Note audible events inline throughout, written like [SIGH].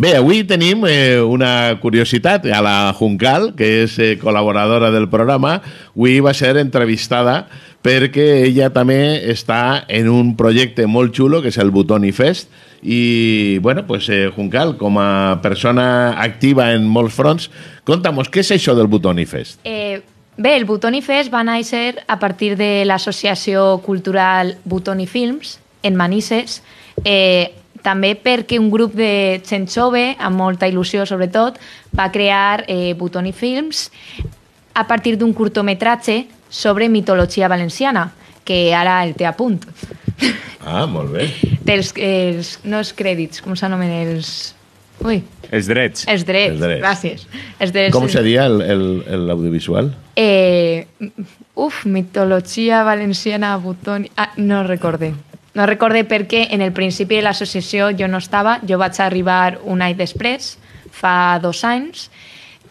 Bé, avui tenim eh, una curiositat a la Juncal, que és eh, col·laboradora del programa. Avui va ser entrevistada perquè ella també està en un projecte molt xulo, que és el Butoni Fest, i, bueno, pues, eh, Juncal, com a persona activa en molts fronts, conta'mos, què és això del Butoni Fest? Eh, bé, el Butoni Fest va néixer a partir de l'associació cultural Butoni Films, en Manises, eh, també perquè un grup de gent jove, amb molta il·lusió sobretot, va crear eh, Butoni Films a partir d'un curtometratge sobre mitologia valenciana, que ara el té a punt. Ah, molt bé. Té els, els, no els crèdits, com s'anomenen els... Ui. Els drets. Els drets, els drets. gràcies. Els drets. Com seria l'audiovisual? Eh, uf, mitologia valenciana, Butoni... Ah, no recorde. No per què en el principi de l'associació jo no estava, jo vaig arribar un any després, fa dos anys,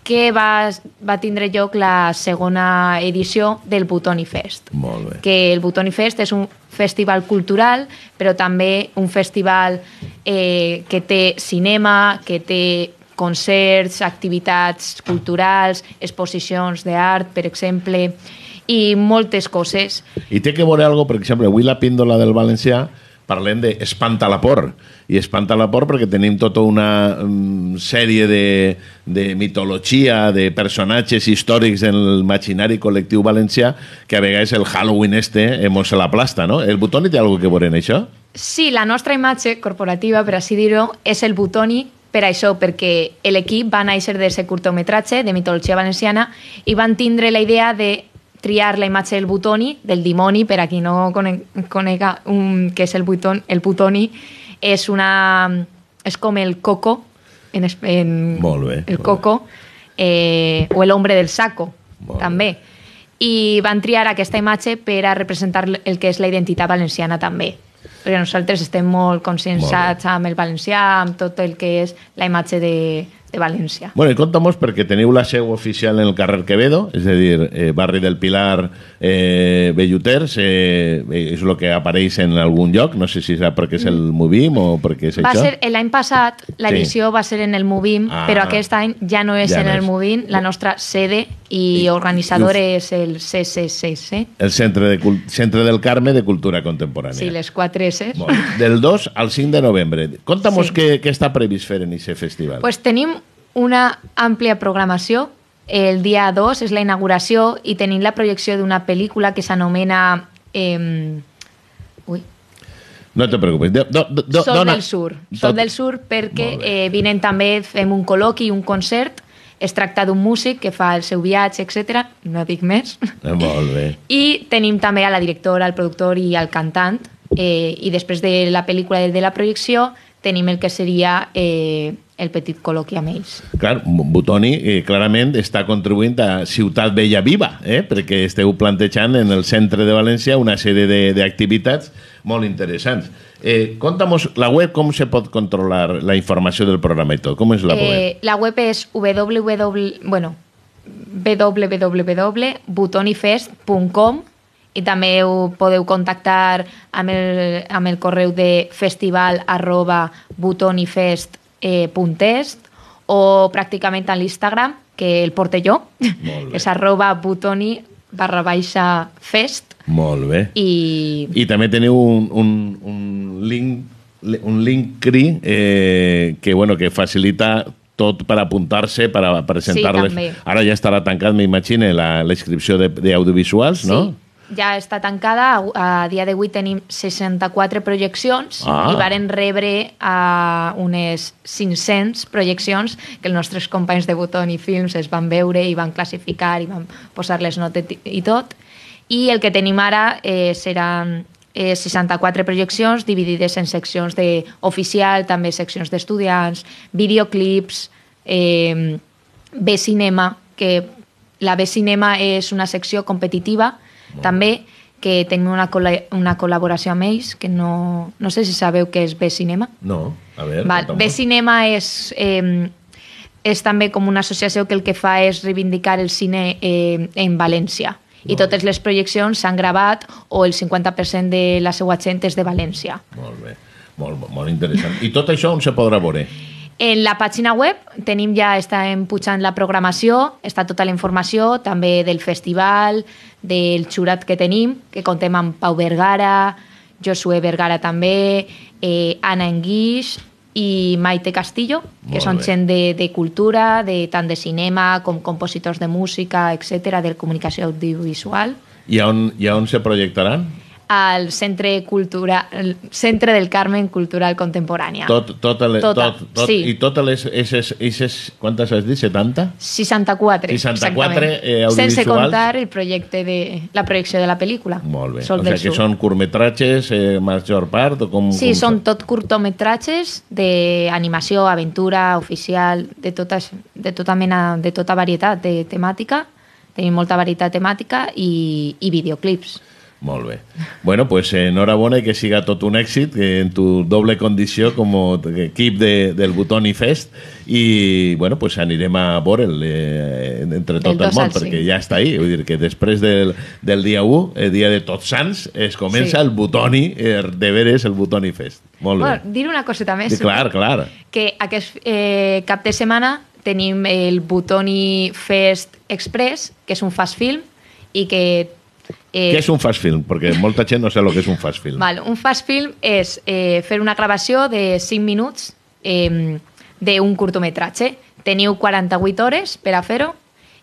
que va, va tindre lloc la segona edició del Butoni Fest. Molt bé. Que el Butoni Fest és un festival cultural, però també un festival eh, que té cinema, que té concerts, activitats culturals, exposicions d'art, per exemple, i moltes coses. I té que veure algo, per exemple, avui la píndola del valencià parlem espanta la por. I espanta la por perquè tenim tota una um, sèrie de, de mitologia, de personatges històrics en el maquinari col·lectiu valencià que a vegades el Halloween este eh, mos la plasta, no? El butoni té algo que veure en això? Sí, la nostra imatge corporativa, per així dir-ho, és el butoni per això, perquè l'equip va néixer de ser curtometratge de mitologia valenciana i van tindre la idea de triar la imatge del butoni, del dimoni, per a qui no conega un, que és el, buton, el butoni, és, una, és com el coco, en, en molt bé, el coco, eh, o l'ombre del saco, molt també. Bé. I van triar aquesta imatge per a representar el que és la identitat valenciana també. Perquè nosaltres estem molt conscienciats molt amb el valencià, amb tot el que és la imatge de, de València. Bueno, i conta'm perquè teniu la seu oficial en el carrer Quevedo, és a dir, eh, barri del Pilar eh, Belluters, eh, eh és el que apareix en algun lloc, no sé si serà perquè és el mm. Movim o perquè és va això. Ser, eh, l'any passat l'edició sí. va ser en el Movim, ah, però aquest any ja no és ja en no és. el Movim, la nostra sede i, I organitzador i és el CCCC. El Centre, de Centre del Carme de Cultura Contemporània. Sí, les quatre S. Bon. Del 2 al 5 de novembre. Conta'm sí. què, què està previst fer en aquest festival. Pues tenim una àmplia programació. El dia 2 és la inauguració i tenim la projecció d'una pel·lícula que s'anomena... Eh, ui. No te preocupis. Do, do, do, Sol dona... del Sur. Sol del Sur perquè eh, vinen també, fem un col·loqui, un concert, es tracta d'un músic que fa el seu viatge, etc. No dic més. Eh, molt bé. [LAUGHS] I tenim també a la directora, al productor i al cantant. Eh, I després de la pel·lícula de la projecció tenim el que seria eh, el petit col·loqui amb ells. Clar, Butoni eh, clarament està contribuint a Ciutat Vella Viva, eh? perquè esteu plantejant en el centre de València una sèrie d'activitats molt interessants. Eh, Conta'm la web com se pot controlar la informació del programa i tot. Com és la eh, web? Eh, la web és www... Bueno, www.butonifest.com i també ho podeu contactar amb el, amb el correu de festival arroba butonifest.com eh, Puntest o pràcticament en l'Instagram, que el porte jo, que [LAUGHS] és arroba butoni barra baixa fest. Molt bé. I, I també teniu un, un, un link un link CRI eh, que, bueno, que facilita tot per apuntar-se, per presentar-les. Sí, Ara ja estarà tancat, m'imagine, la, la inscripció d'audiovisuals, sí. no? ja està tancada. A, dia d'avui tenim 64 projeccions ah. i varen rebre a unes 500 projeccions que els nostres companys de Botón i Films es van veure i van classificar i van posar les notes i tot. I el que tenim ara eh, seran eh, 64 projeccions dividides en seccions de oficial, també seccions d'estudiants, videoclips, eh, B-cinema, que la B-cinema és una secció competitiva també que tenim una, col·la una col·laboració amb ells, que no, no sé si sabeu què és B-Cinema. No, a veure... Val. B-Cinema és, eh, és també com una associació que el que fa és reivindicar el cine eh, en València. Molt I totes les projeccions s'han gravat o el 50% de la seva gent és de València. Molt bé, molt, molt interessant. I tot això on se podrà veure? En la pàgina web tenim ja, estem pujant la programació, està tota la informació, també del festival, del xurat que tenim, que contem amb Pau Vergara, Josué Vergara també, eh, Anna Enguix i Maite Castillo, Molt que són bé. gent de, de cultura, de, tant de cinema com compositors de música, etc de comunicació audiovisual. I on, i on se projectaran? al Centre Cultural el Centre del Carmen Cultural Contemporània. Tot, tot, el, tota, tot, tot sí. I totes les... eses eixes, quantes has dit? 70? 64. 64 eh, audiovisuals. Sense comptar el projecte de, la projecció de la pel·lícula. Molt bé. Sol o sigui que són curtmetratges, eh, major part? O com, sí, com... són tot curtmetratges d'animació, aventura, oficial, de, totes, de tota mena, de tota varietat de temàtica. Tenim molta varietat temàtica i, i videoclips. Molt bé. Bueno, pues enhorabona i que siga tot un èxit en tu doble condició com a equip de, del Butoni Fest i bueno, pues anirem a veure'l eh, entre tot el, el món perquè ja està ahí. Vull dir que després del, del dia 1, el dia de Tots Sants, es comença sí. el Butoni, el er, de veres el Butoni Fest. Molt bé. Bueno, dir una coseta més. Sí, clar, clar. Que aquest eh, cap de setmana tenim el Butoni Fest Express, que és un fast film i que Eh, Què és un fast film? Perquè molta gent no sap el que és un fast film. Val, un fast film és eh, fer una gravació de 5 minuts eh, d'un curtometratge. Teniu 48 hores per a fer-ho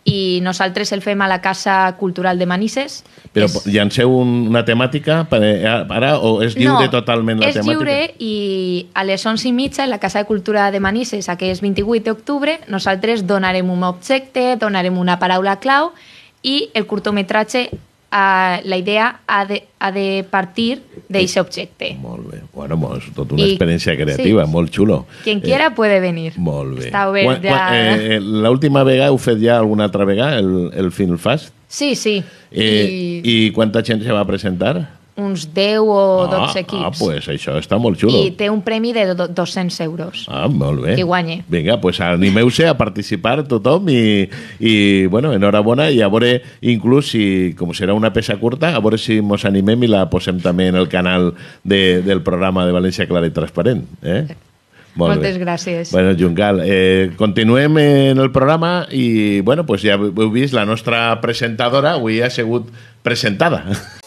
i nosaltres el fem a la Casa Cultural de Manises. Però és... llanceu una temàtica per, eh, ara o és lliure no, totalment la és temàtica? és lliure i a les 11 i mitja a la Casa de Cultura de Manises, que és 28 d'octubre, nosaltres donarem un objecte, donarem una paraula clau i el curtometratge eh, la idea ha de, ha de partir d'aquest objecte. Molt bé. Bueno, és tota una I, experiència creativa, sí. molt xulo. Quien eh, quiera eh, puede venir. Molt bé. Està obert quan, ja... Quan, eh, eh L'última vegada heu fet ja alguna altra vegada el, el Film Fast? Sí, sí. Eh, I... I quanta gent se va presentar? uns 10 o 12 ah, equips. Ah, pues això està molt xulo. I té un premi de 200 euros. Ah, molt bé. Que guanyi. Vinga, pues animeu-se a participar tothom i, i bueno, enhorabona i a veure inclús si, com serà una peça curta, a veure si mos animem i la posem també en el canal de, del programa de València Clara i Transparent. Eh? Molt Moltes bé. gràcies. Bueno, Juncal, eh, continuem en el programa i, bueno, pues ja heu vist, la nostra presentadora avui ha sigut presentada. [LAUGHS]